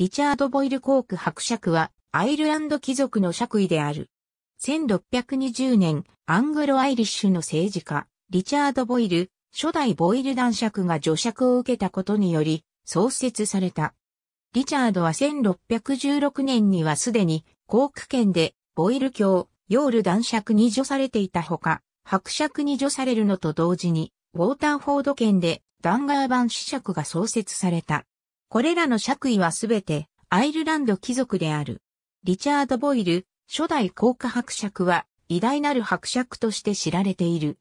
リチャード・ボイルコーク伯爵は、アイルランド貴族の爵位である。1620年、アングロ・アイリッシュの政治家、リチャード・ボイル、初代ボイル男爵が助爵を受けたことにより、創設された。リチャードは1616年にはすでに、コーク県で、ボイル教、ヨール男爵に除されていたほか、伯爵に除されるのと同時に、ウォーターフォード県で、ダンガー版子爵が創設された。これらの爵位はすべてアイルランド貴族である。リチャード・ボイル、初代高下伯爵は偉大なる伯爵として知られている。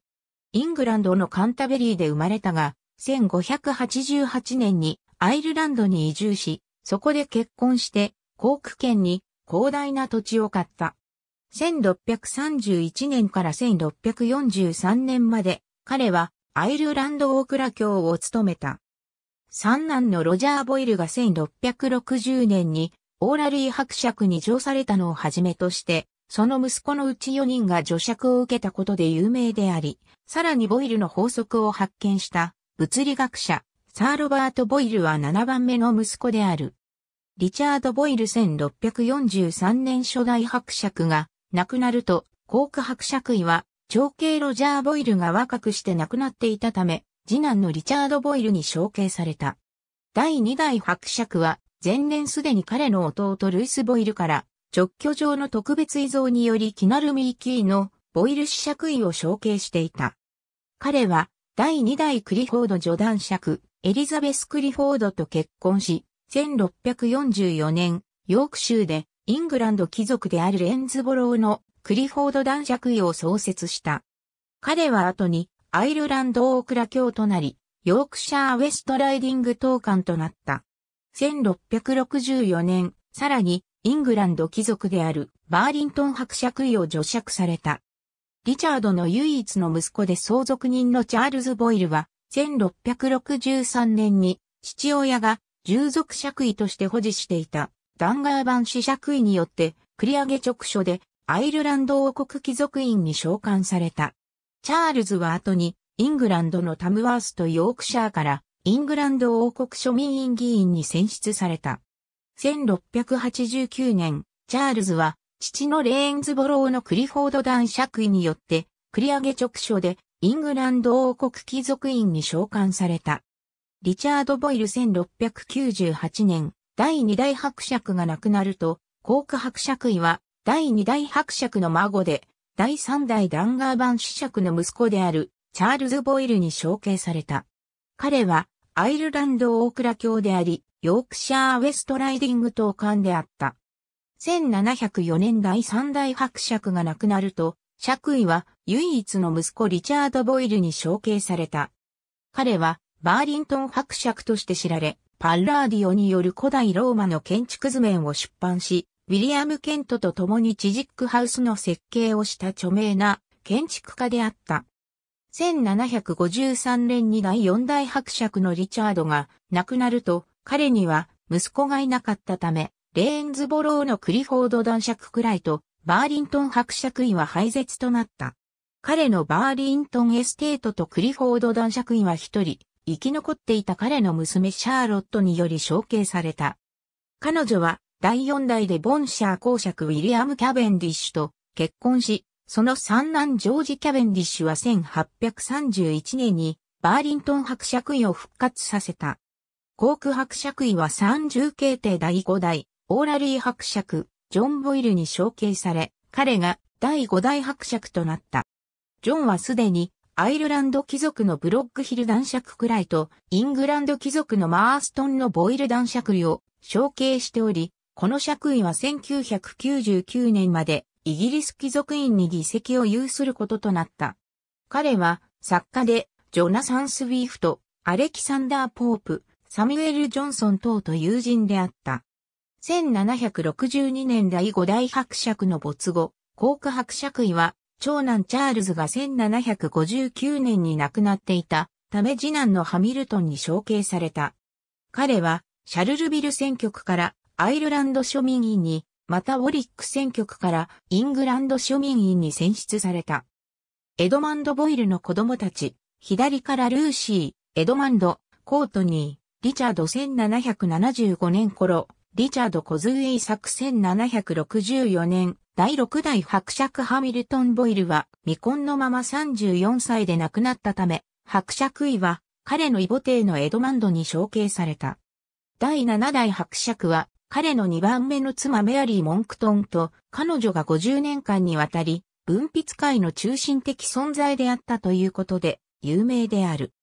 イングランドのカンタベリーで生まれたが、1588年にアイルランドに移住し、そこで結婚して、航空圏県に広大な土地を買った。1631年から1643年まで、彼はアイルランド大蔵卿を務めた。三男のロジャー・ボイルが1660年にオーラリー伯爵に上されたのをはじめとして、その息子のうち4人が助爵を受けたことで有名であり、さらにボイルの法則を発見した物理学者、サー・ロバート・ボイルは7番目の息子である。リチャード・ボイル1643年初代伯爵が亡くなると、コーク伯爵位は長兄ロジャー・ボイルが若くして亡くなっていたため、次男のリチャード・ボイルに承継された。第2代伯爵は、前年すでに彼の弟ルイス・ボイルから直居上の特別遺贈によりキナルミーキーのボイル子爵位を承継していた。彼は第2代クリフォード助男爵エリザベス・クリフォードと結婚し、1644年ヨーク州でイングランド貴族であるレンズボローのクリフォード男爵位を創設した。彼は後にアイルランド大倉卿となり、ヨークシャーウェストライディング当官となった。1664年、さらに、イングランド貴族であるバーリントン伯爵位を除爵された。リチャードの唯一の息子で相続人のチャールズ・ボイルは、1663年に父親が従属爵位として保持していたダンガー版子爵位によって繰り上げ直所でアイルランド王国貴族院に召喚された。チャールズは後に、イングランドのタムワースとヨークシャーから、イングランド王国庶民院議員に選出された。1689年、チャールズは、父のレーンズボローのクリフォード男爵位によって、繰り上げ直所で、イングランド王国貴族院に召喚された。リチャード・ボイル1698年、第二代伯爵が亡くなると、コーク伯爵位は、第二代伯爵の孫で、第3代ダンガーバン子爵の息子であるチャールズ・ボイルに承継された。彼はアイルランドオークラ教であり、ヨークシャー・ウェストライディング島間であった。1704年第3代伯爵が亡くなると、爵位は唯一の息子リチャード・ボイルに承継された。彼はバーリントン伯爵として知られ、パッラーディオによる古代ローマの建築図面を出版し、ウィリアム・ケントと共にチジックハウスの設計をした著名な建築家であった。1753年に第四代伯爵のリチャードが亡くなると、彼には息子がいなかったため、レーンズボローのクリフォード男爵くらいと、バーリントン伯爵位は廃絶となった。彼のバーリントンエステートとクリフォード男爵位は一人、生き残っていた彼の娘シャーロットにより承継された。彼女は第4代でボンシャー公爵ウィリアム・キャベンディッシュと結婚し、その三男ジョージ・キャベンディッシュは1831年にバーリントン伯爵位を復活させた。コーク伯爵位は30系帝第5代、オーラリー伯爵、ジョン・ボイルに承継され、彼が第5代伯爵となった。ジョンはすでにアイルランド貴族のブロックヒル男爵くらいとイングランド貴族のマーストンのボイル男爵位を承継しており、この爵位は1999年までイギリス貴族院に議席を有することとなった。彼は作家でジョナサン・スウィーフト、アレキサンダー・ポープ、サミュエル・ジョンソン等と友人であった。1762年第五大伯爵の没後、コーク伯爵位は長男チャールズが1759年に亡くなっていたため次男のハミルトンに承継された。彼はシャルルビル選挙区からアイルランド庶民院に、またウォリック選挙区からイングランド庶民院に選出された。エドマンド・ボイルの子供たち、左からルーシー、エドマンド、コートニー、リチャード1775年頃、リチャード・コズウェイ作1764年、第6代伯爵ハミルトン・ボイルは未婚のまま34歳で亡くなったため、伯爵位は彼の異母帝のエドマンドに承継された。第7代伯爵は彼の2番目の妻メアリー・モンクトンと、彼女が50年間にわたり、文筆界の中心的存在であったということで、有名である。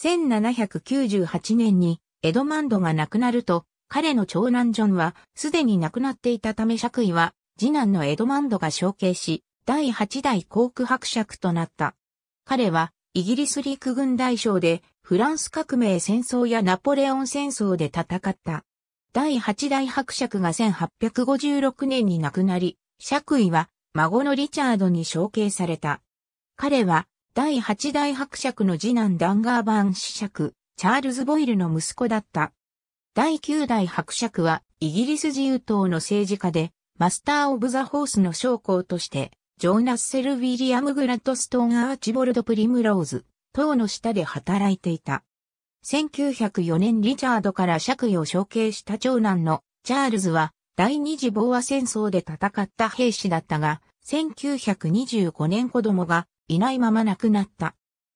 1798年に、エドマンドが亡くなると、彼の長男ジョンは、すでに亡くなっていたため爵位は、次男のエドマンドが承継し、第8代航空伯爵となった。彼は、イギリス陸軍大将で、フランス革命戦争やナポレオン戦争で戦った。第8代伯爵が1856年に亡くなり、爵位は孫のリチャードに承継された。彼は第8代伯爵の次男ダンガーバーン子爵、チャールズ・ボイルの息子だった。第9代伯爵はイギリス自由党の政治家で、マスター・オブ・ザ・ホースの将校として、ジョーナッセル・ウィリアム・グラッドストーン・アーチボルド・プリムローズ、等の下で働いていた。1904年リチャードから爵位を承継した長男のチャールズは第二次ボーア戦争で戦った兵士だったが、1925年子供がいないまま亡くなった。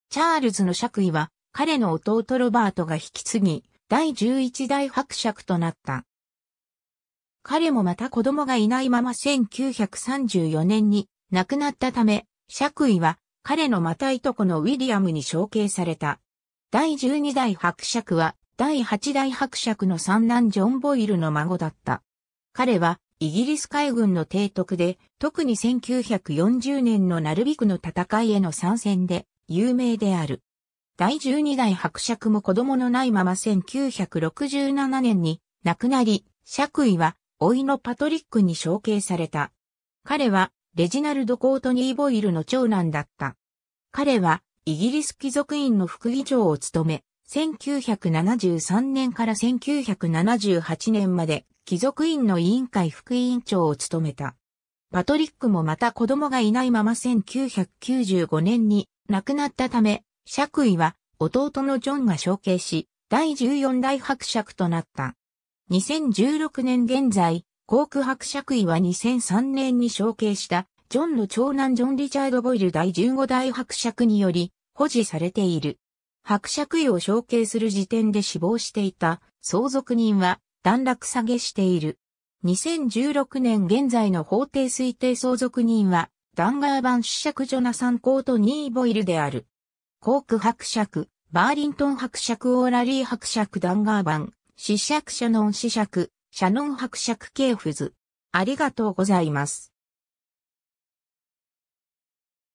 チャールズの爵位は彼の弟ロバートが引き継ぎ、第11代伯爵となった。彼もまた子供がいないまま1934年に亡くなったため、爵位は彼のまたいとこのウィリアムに承継された。第12代伯爵は、第8代伯爵の三男ジョン・ボイルの孫だった。彼は、イギリス海軍の提督で、特に1940年のナルビクの戦いへの参戦で、有名である。第12代伯爵も子供のないまま1967年に亡くなり、爵位は、老いのパトリックに承継された。彼は、レジナルド・コートニー・ボイルの長男だった。彼は、イギリス貴族院の副議長を務め、1973年から1978年まで貴族院の委員会副委員長を務めた。パトリックもまた子供がいないまま1995年に亡くなったため、爵位は弟のジョンが承継し、第14代伯爵となった。2016年現在、航空伯爵位は2003年に承継したジョンの長男ジョン・リチャード・ボイル第15代伯爵により保持されている。伯爵位を承継する時点で死亡していた相続人は段落下げしている。2016年現在の法定推定相続人はダンガー版主爵ジョナサン・コート・ニー・ボイルである。コーク伯爵、バーリントン伯爵、オーラリー伯爵、ダンガー版、死爵シャノン死爵、シャノン伯爵、ケーフズ。ありがとうございます。